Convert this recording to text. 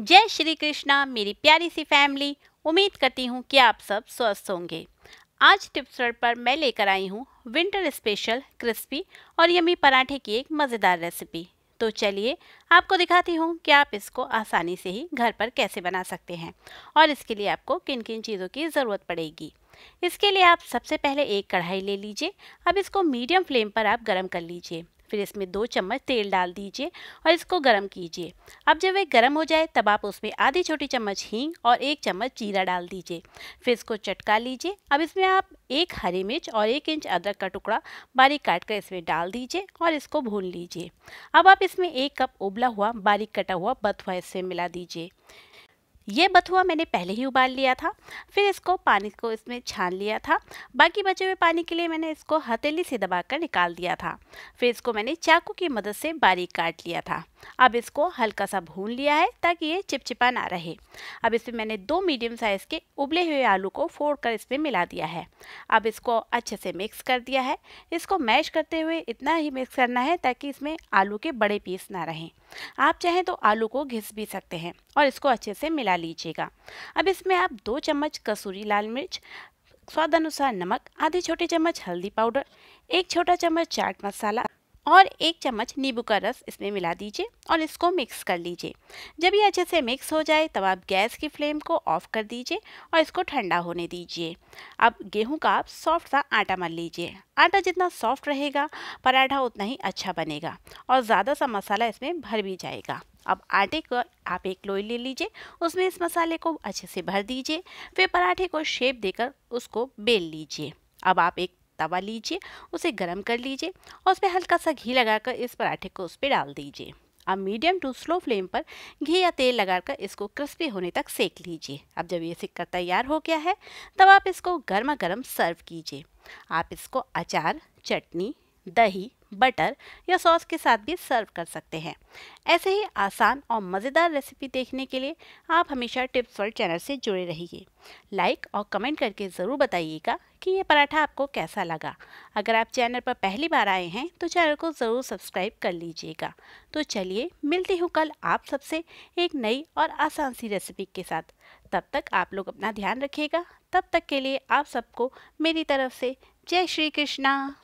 जय श्री कृष्णा मेरी प्यारी सी फैमिली उम्मीद करती हूँ कि आप सब स्वस्थ होंगे आज टिप्सर पर मैं लेकर आई हूँ विंटर स्पेशल क्रिस्पी और यमी पराठे की एक मज़ेदार रेसिपी तो चलिए आपको दिखाती हूँ कि आप इसको आसानी से ही घर पर कैसे बना सकते हैं और इसके लिए आपको किन किन चीज़ों की ज़रूरत पड़ेगी इसके लिए आप सबसे पहले एक कढ़ाई ले लीजिए अब इसको मीडियम फ्लेम पर आप गर्म कर लीजिए फिर इसमें दो चम्मच तेल डाल दीजिए और इसको गर्म कीजिए अब जब वह गर्म हो जाए तब आप उसमें आधी छोटी चम्मच हींग और एक चम्मच जीरा डाल दीजिए फिर इसको चटका लीजिए अब इसमें आप एक हरी मिर्च और एक इंच अदरक का टुकड़ा बारीक काट कर इसमें डाल दीजिए और इसको भून लीजिए अब आप इसमें एक कप उबला हुआ बारीक कटा हुआ बथुआ इसमें मिला दीजिए ये बथुआ मैंने पहले ही उबाल लिया था फिर इसको पानी को इसमें छान लिया था बाकी बचे हुए पानी के लिए मैंने इसको हथेली से दबाकर निकाल दिया था फिर इसको मैंने चाकू की मदद से बारीक काट लिया था अब इसको हल्का सा भून लिया है ताकि ये चिपचिपा ना रहे अब इसमें मैंने दो मीडियम साइज़ के उबले हुए आलू को फोड़ कर इसमें मिला दिया है अब इसको अच्छे से मिक्स कर दिया है इसको मैश करते हुए इतना ही मिक्स करना है ताकि इसमें आलू के बड़े पीस ना रहें आप चाहें तो आलू को घिस भी सकते हैं और इसको अच्छे से मिला लीजिएगा अब इसमें आप दो चम्मच कसूरी लाल मिर्च स्वाद अनुसार नमक आधे छोटे चम्मच हल्दी पाउडर एक छोटा चम्मच चाट मसाला और एक चम्मच नींबू का रस इसमें मिला दीजिए और इसको मिक्स कर लीजिए जब ये अच्छे से मिक्स हो जाए तब आप गैस की फ्लेम को ऑफ कर दीजिए और इसको ठंडा होने दीजिए अब गेहूं का आप सॉफ्ट सा आटा मल लीजिए आटा जितना सॉफ्ट रहेगा पराठा उतना ही अच्छा बनेगा और ज़्यादा सा मसाला इसमें भर भी जाएगा अब आटे को आप एक लोई ले लीजिए उसमें इस मसाले को अच्छे से भर दीजिए फिर पराठे को शेप देकर उसको बेल लीजिए अब आप एक तवा लीजिए उसे गर्म कर लीजिए और उस पर हल्का सा घी लगाकर इस पराठे को उस पर डाल दीजिए अब मीडियम टू स्लो फ्लेम पर घी या तेल लगाकर इसको क्रिस्पी होने तक सेक लीजिए अब जब ये सिक्का तैयार हो गया है तब आप इसको गर्मा गर्म सर्व कीजिए आप इसको अचार चटनी दही बटर या सॉस के साथ भी सर्व कर सकते हैं ऐसे ही आसान और मज़ेदार रेसिपी देखने के लिए आप हमेशा टिप्स वर्ल्ड चैनल से जुड़े रहिए लाइक और कमेंट करके ज़रूर बताइएगा कि ये पराठा आपको कैसा लगा अगर आप चैनल पर पहली बार आए हैं तो चैनल को ज़रूर सब्सक्राइब कर लीजिएगा तो चलिए मिलती हूँ कल आप सबसे एक नई और आसान सी रेसिपी के साथ तब तक आप लोग अपना ध्यान रखिएगा तब तक के लिए आप सबको मेरी तरफ से जय श्री कृष्णा